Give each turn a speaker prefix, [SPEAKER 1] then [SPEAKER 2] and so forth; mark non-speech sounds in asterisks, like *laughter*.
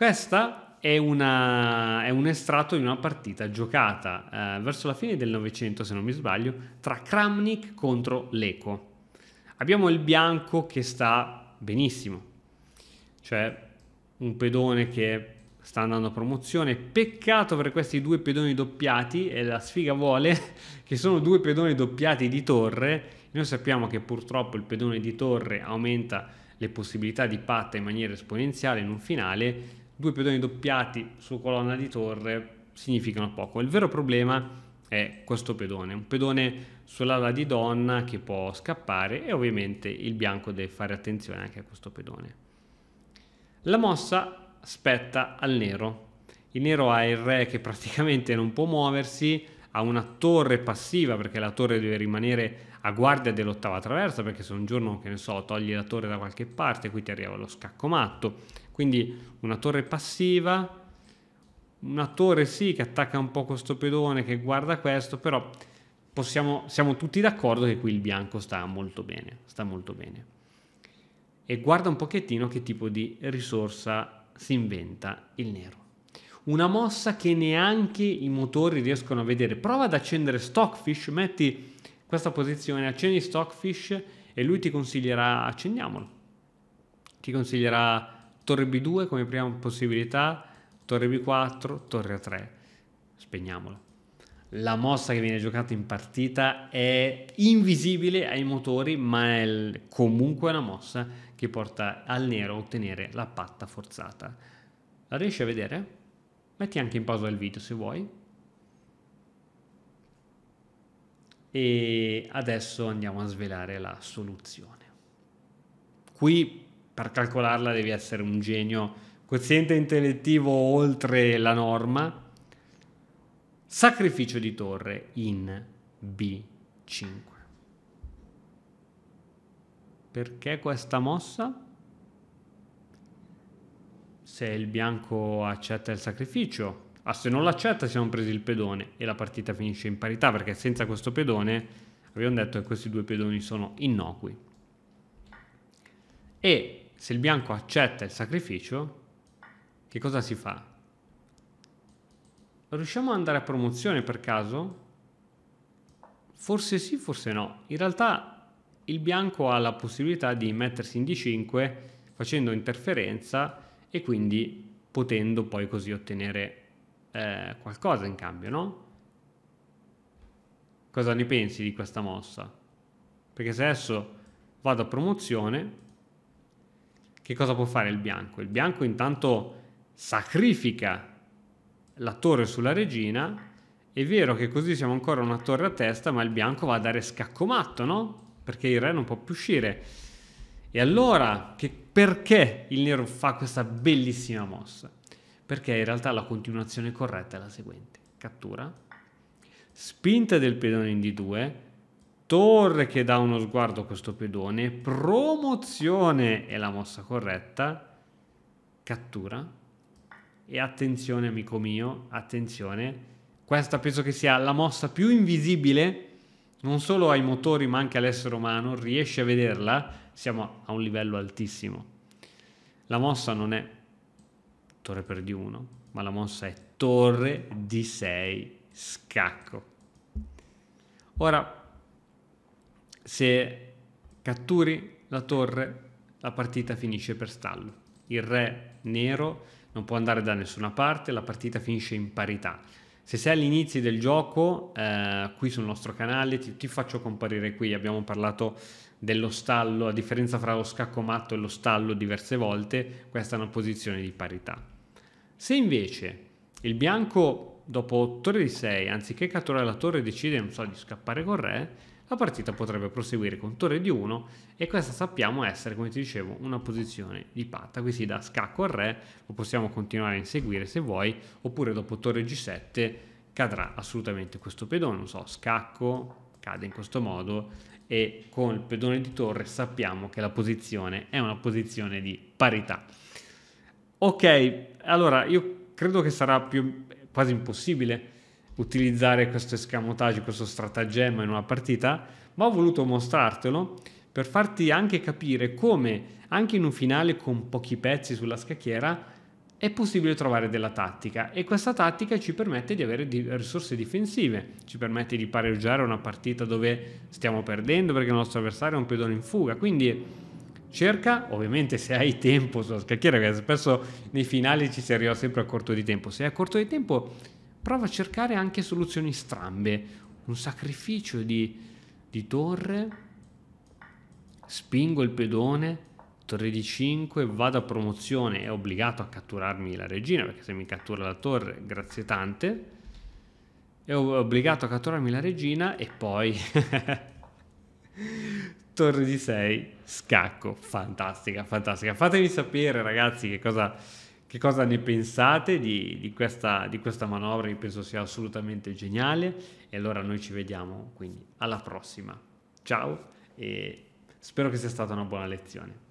[SPEAKER 1] Questa è, una, è un estratto di una partita giocata eh, verso la fine del Novecento, se non mi sbaglio, tra Kramnik contro Leco. Abbiamo il bianco che sta benissimo, cioè un pedone che sta andando a promozione. Peccato per questi due pedoni doppiati, e la sfiga vuole *laughs* che sono due pedoni doppiati di torre. Noi sappiamo che purtroppo il pedone di torre aumenta le possibilità di patta in maniera esponenziale in un finale, due pedoni doppiati su colonna di torre significano poco. Il vero problema è questo pedone, un pedone sull'ala di donna che può scappare e ovviamente il bianco deve fare attenzione anche a questo pedone. La mossa spetta al nero. Il nero ha il re che praticamente non può muoversi, ha una torre passiva perché la torre deve rimanere a guardia dell'ottava traversa perché se un giorno, che ne so, togli la torre da qualche parte qui ti arriva lo scacco matto, quindi una torre passiva, una torre sì che attacca un po' questo pedone, che guarda questo, però possiamo, siamo tutti d'accordo che qui il bianco sta molto bene, sta molto bene. E guarda un pochettino che tipo di risorsa si inventa il nero. Una mossa che neanche i motori riescono a vedere. Prova ad accendere Stockfish, metti questa posizione, accendi Stockfish e lui ti consiglierà, accendiamolo, ti consiglierà torre B2 come prima possibilità, torre B4, torre A3. Spegniamola. La mossa che viene giocata in partita è invisibile ai motori, ma è comunque una mossa che porta al nero a ottenere la patta forzata. La riesci a vedere? Metti anche in pausa il video se vuoi. E adesso andiamo a svelare la soluzione. Qui per calcolarla devi essere un genio, quoziente intellettivo oltre la norma, sacrificio di torre in B5. Perché questa mossa? Se il bianco accetta il sacrificio, Ah, se non l'accetta siamo presi il pedone e la partita finisce in parità perché senza questo pedone abbiamo detto che questi due pedoni sono innocui. E se il bianco accetta il sacrificio, che cosa si fa? Riusciamo ad andare a promozione per caso? Forse sì, forse no. In realtà il bianco ha la possibilità di mettersi in D5 facendo interferenza e quindi potendo poi così ottenere eh, qualcosa in cambio, no? Cosa ne pensi di questa mossa? Perché se adesso vado a promozione, che cosa può fare il bianco? Il bianco intanto sacrifica la torre sulla regina. È vero che così siamo ancora una torre a testa, ma il bianco va a dare scacco matto, no? Perché il re non può più uscire. E allora, che, perché il nero fa questa bellissima mossa? Perché in realtà la continuazione corretta è la seguente. Cattura, spinta del pedone in D2, torre che dà uno sguardo a questo pedone, promozione è la mossa corretta, cattura e attenzione amico mio, attenzione, questa penso che sia la mossa più invisibile non solo ai motori ma anche all'essere umano, riesce a vederla, siamo a un livello altissimo. La mossa non è torre per di 1, ma la mossa è torre di 6 scacco. Ora se catturi la torre, la partita finisce per stallo. Il re nero non può andare da nessuna parte, la partita finisce in parità. Se sei all'inizio del gioco, eh, qui sul nostro canale, ti, ti, faccio comparire qui, abbiamo parlato dello stallo, a differenza fra lo scacco matto e lo stallo diverse volte, questa è una posizione di parità. Se invece il bianco dopo torre di 6, anziché catturare la torre, decide, non so, di scappare col re, la partita potrebbe proseguire con torre di 1 e questa sappiamo essere, come ti dicevo, una posizione di patta, quindi da scacco al re lo possiamo continuare a inseguire se vuoi, oppure dopo torre G7 cadrà assolutamente questo pedone, non so, scacco, cade in questo modo e con il pedone di torre sappiamo che la posizione è una posizione di parità. Ok, allora io credo che sarà più, quasi impossibile utilizzare questo escamotage, questo stratagemma in una partita, ma ho voluto mostrartelo per farti anche capire come anche in un finale con pochi pezzi sulla scacchiera è possibile trovare della tattica e questa tattica ci permette di avere risorse difensive, ci permette di pareggiare una partita dove stiamo perdendo perché il nostro avversario è un pedone in fuga, quindi cerca, ovviamente se hai tempo sulla scacchiera, perché spesso nei finali ci si arriva sempre a corto di tempo, se hai a corto di tempo prova a cercare anche soluzioni strambe, un sacrificio di, di torre, spingo il pedone, torre di 5, vado a promozione, è obbligato a catturarmi la regina, perché se mi cattura la torre, grazie tante, è obbligato a catturarmi la regina e poi... *laughs* torre di 6, scacco, fantastica, fantastica. Fatemi sapere ragazzi che cosa che cosa ne pensate di, di, questa, di questa manovra? Io penso sia assolutamente geniale e allora noi ci vediamo quindi alla prossima. Ciao e spero che sia stata una buona lezione.